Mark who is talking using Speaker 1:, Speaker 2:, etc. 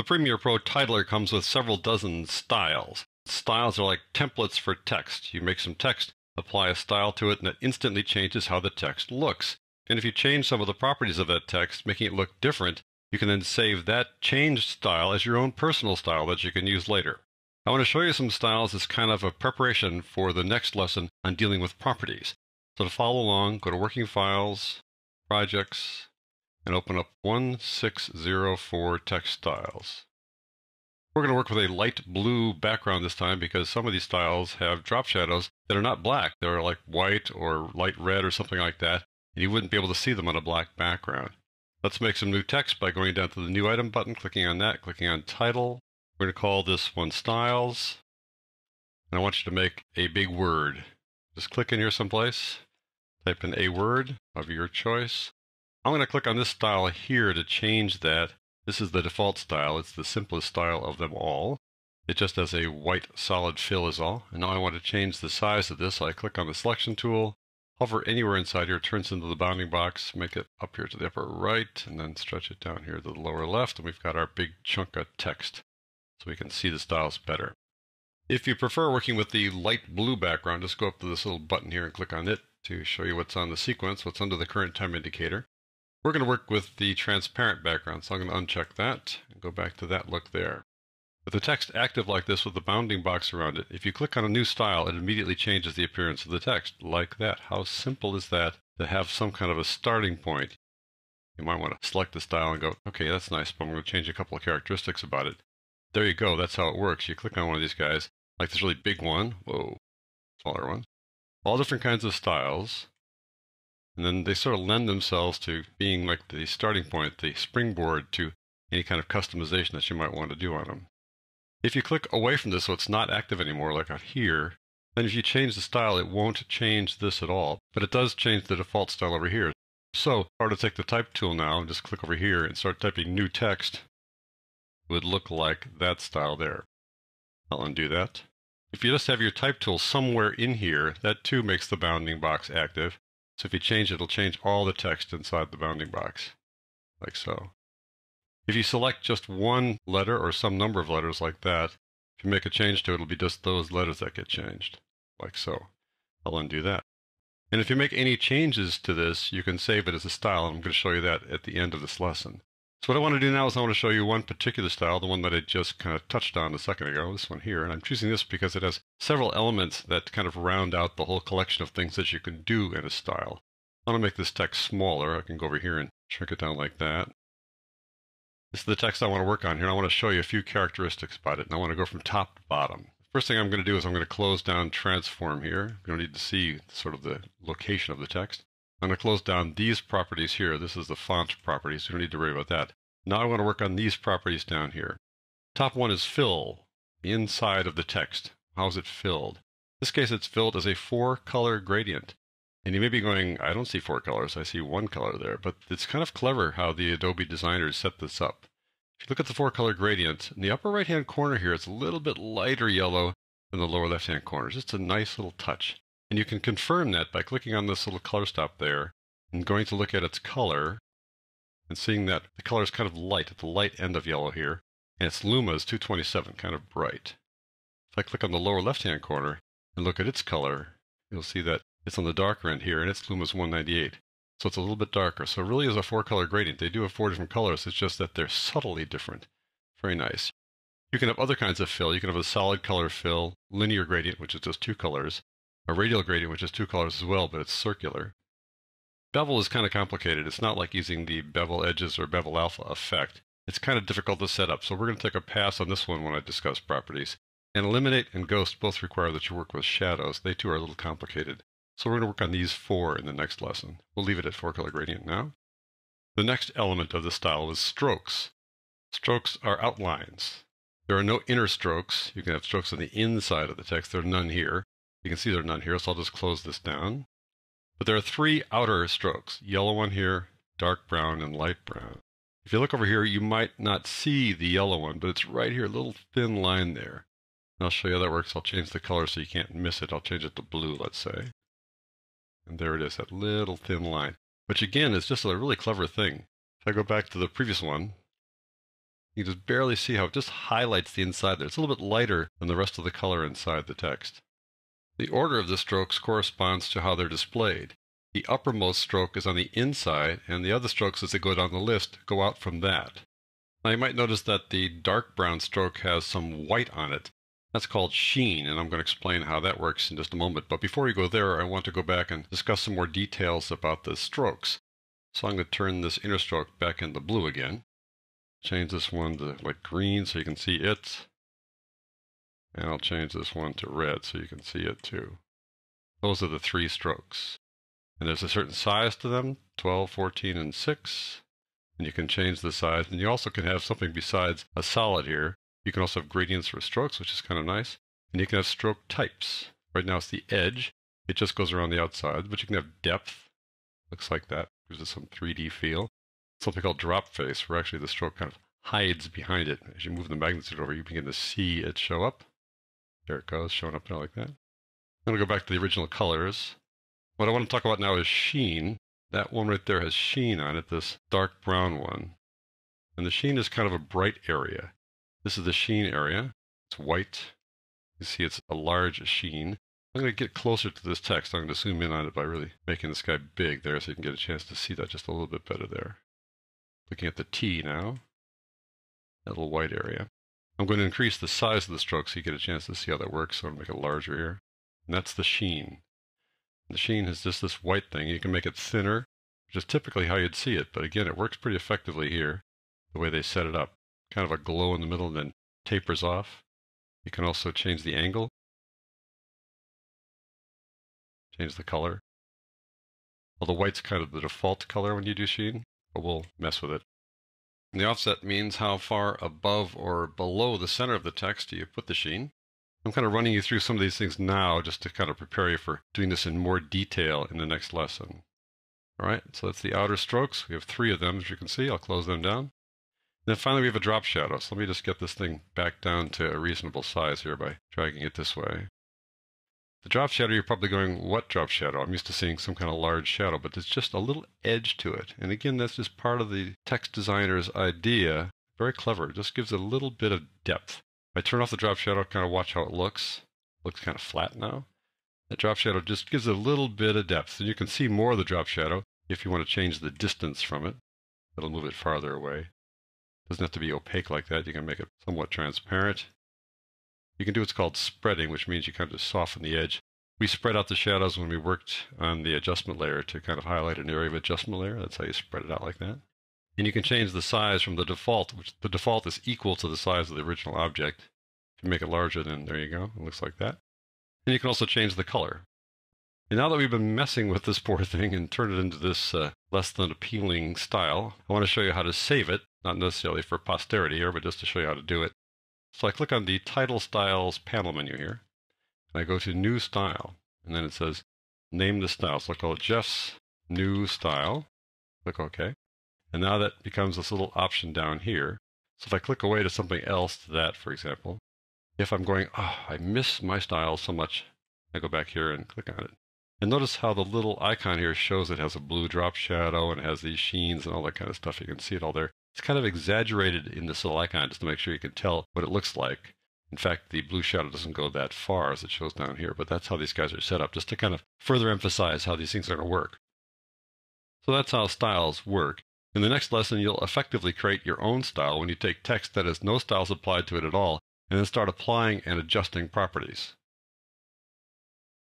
Speaker 1: The Premiere Pro titler comes with several dozen styles. Styles are like templates for text. You make some text, apply a style to it, and it instantly changes how the text looks. And if you change some of the properties of that text, making it look different, you can then save that changed style as your own personal style that you can use later. I want to show you some styles as kind of a preparation for the next lesson on dealing with properties. So to follow along, go to Working Files, Projects, and open up 1604 textiles. We're going to work with a light blue background this time because some of these styles have drop shadows that are not black. They're like white or light red or something like that, and you wouldn't be able to see them on a black background. Let's make some new text by going down to the New Item button, clicking on that, clicking on Title. We're going to call this one Styles, and I want you to make a big word. Just click in here someplace, type in a word of your choice, I'm going to click on this style here to change that. This is the default style. It's the simplest style of them all. It just has a white solid fill is all. And now I want to change the size of this. So I click on the selection tool, hover anywhere inside here, turns into the bounding box, make it up here to the upper right, and then stretch it down here to the lower left. And we've got our big chunk of text so we can see the styles better. If you prefer working with the light blue background, just go up to this little button here and click on it to show you what's on the sequence, what's under the current time indicator. We're going to work with the transparent background, so I'm going to uncheck that and go back to that look there. With the text active like this with the bounding box around it, if you click on a new style, it immediately changes the appearance of the text, like that. How simple is that to have some kind of a starting point? You might want to select the style and go, okay, that's nice, but I'm going to change a couple of characteristics about it. There you go, that's how it works. You click on one of these guys, like this really big one, whoa, smaller one, all different kinds of styles, and then they sort of lend themselves to being like the starting point, the springboard to any kind of customization that you might want to do on them. If you click away from this so it's not active anymore, like out here, then if you change the style, it won't change this at all, but it does change the default style over here. So, if I were to take the type tool now and just click over here and start typing new text, it would look like that style there. I'll undo that. If you just have your type tool somewhere in here, that too makes the bounding box active. So if you change it, it'll change all the text inside the bounding box, like so. If you select just one letter or some number of letters like that, if you make a change to it, it'll be just those letters that get changed, like so. I'll undo that. And if you make any changes to this, you can save it as a style, and I'm going to show you that at the end of this lesson. So what I want to do now is I want to show you one particular style, the one that I just kind of touched on a second ago, this one here. And I'm choosing this because it has several elements that kind of round out the whole collection of things that you can do in a style. I want to make this text smaller. I can go over here and shrink it down like that. This is the text I want to work on here. I want to show you a few characteristics about it. And I want to go from top to bottom. First thing I'm going to do is I'm going to close down transform here. You don't need to see sort of the location of the text. I'm going to close down these properties here. This is the font properties. We don't need to worry about that. Now I want to work on these properties down here. Top one is fill, inside of the text. How is it filled? In this case, it's filled as a four-color gradient. And you may be going, I don't see four colors, I see one color there. But it's kind of clever how the Adobe designers set this up. If you look at the four-color gradient, in the upper right-hand corner here, it's a little bit lighter yellow than the lower left-hand corner. Just a nice little touch. And you can confirm that by clicking on this little color stop there and going to look at its color and seeing that the color is kind of light at the light end of yellow here. And its luma is 227, kind of bright. If I click on the lower left-hand corner and look at its color, you'll see that it's on the darker end here, and its luma is 198. So it's a little bit darker. So it really is a four-color gradient. They do have four different colors. It's just that they're subtly different. Very nice. You can have other kinds of fill. You can have a solid color fill, linear gradient, which is just two colors a radial gradient, which is two colors as well, but it's circular. Bevel is kind of complicated. It's not like using the bevel edges or bevel alpha effect. It's kind of difficult to set up, so we're going to take a pass on this one when I discuss properties. And eliminate and ghost both require that you work with shadows. They too are a little complicated. So we're going to work on these four in the next lesson. We'll leave it at four color gradient now. The next element of the style is strokes. Strokes are outlines. There are no inner strokes. You can have strokes on the inside of the text. There are none here. You can see they're not here, so I'll just close this down. But there are three outer strokes, yellow one here, dark brown, and light brown. If you look over here, you might not see the yellow one, but it's right here, a little thin line there. And I'll show you how that works. I'll change the color so you can't miss it. I'll change it to blue, let's say. And there it is, that little thin line, which again is just a really clever thing. If I go back to the previous one, you can just barely see how it just highlights the inside there. It's a little bit lighter than the rest of the color inside the text. The order of the strokes corresponds to how they're displayed. The uppermost stroke is on the inside, and the other strokes as they go down the list go out from that. Now you might notice that the dark brown stroke has some white on it. That's called sheen, and I'm going to explain how that works in just a moment. But before we go there, I want to go back and discuss some more details about the strokes. So I'm going to turn this inner stroke back into blue again. Change this one to like green so you can see it. And I'll change this one to red so you can see it too. Those are the three strokes. And there's a certain size to them, 12, 14, and 6. And you can change the size. And you also can have something besides a solid here. You can also have gradients for strokes, which is kind of nice. And you can have stroke types. Right now it's the edge. It just goes around the outside. But you can have depth. Looks like that. Gives it some 3D feel. Something called drop face, where actually the stroke kind of hides behind it. As you move the magnitude over, you begin to see it show up. There it goes, showing up there like that. I'm going to go back to the original colors. What I want to talk about now is sheen. That one right there has sheen on it, this dark brown one. And the sheen is kind of a bright area. This is the sheen area. It's white. You see it's a large sheen. I'm going to get closer to this text. I'm going to zoom in on it by really making this guy big there so you can get a chance to see that just a little bit better there. Looking at the T now, that little white area. I'm going to increase the size of the stroke so you get a chance to see how that works. So I'm going to make it larger here. And that's the sheen. The sheen is just this white thing. You can make it thinner, which is typically how you'd see it. But again, it works pretty effectively here, the way they set it up. Kind of a glow in the middle and then tapers off. You can also change the angle. Change the color. Well, the white's kind of the default color when you do sheen, but we'll mess with it. The offset means how far above or below the center of the text do you put the sheen. I'm kind of running you through some of these things now just to kind of prepare you for doing this in more detail in the next lesson. All right, so that's the outer strokes. We have three of them, as you can see. I'll close them down. And then finally, we have a drop shadow. So let me just get this thing back down to a reasonable size here by dragging it this way. The drop shadow, you're probably going, what drop shadow? I'm used to seeing some kind of large shadow, but there's just a little edge to it. And again, that's just part of the text designer's idea. Very clever. It just gives a little bit of depth. If I turn off the drop shadow, kind of watch how it looks. It looks kind of flat now. That drop shadow just gives a little bit of depth. And you can see more of the drop shadow if you want to change the distance from it. It'll move it farther away. It doesn't have to be opaque like that. You can make it somewhat transparent. You can do what's called spreading, which means you kind of just soften the edge. We spread out the shadows when we worked on the adjustment layer to kind of highlight an area of adjustment layer. That's how you spread it out like that. And you can change the size from the default, which the default is equal to the size of the original object. If you make it larger, then there you go. It looks like that. And you can also change the color. And now that we've been messing with this poor thing and turned it into this uh, less than appealing style, I want to show you how to save it, not necessarily for posterity here, but just to show you how to do it. So I click on the Title Styles panel menu here, and I go to New Style, and then it says Name the Style. So I call it Jeff's New Style. Click OK. And now that becomes this little option down here. So if I click away to something else, to that, for example, if I'm going, oh, I miss my style so much, I go back here and click on it. And notice how the little icon here shows it has a blue drop shadow and has these sheens and all that kind of stuff. You can see it all there. It's kind of exaggerated in the little icon just to make sure you can tell what it looks like. In fact, the blue shadow doesn't go that far as it shows down here, but that's how these guys are set up, just to kind of further emphasize how these things are going to work. So that's how styles work. In the next lesson, you'll effectively create your own style when you take text that has no styles applied to it at all, and then start applying and adjusting properties.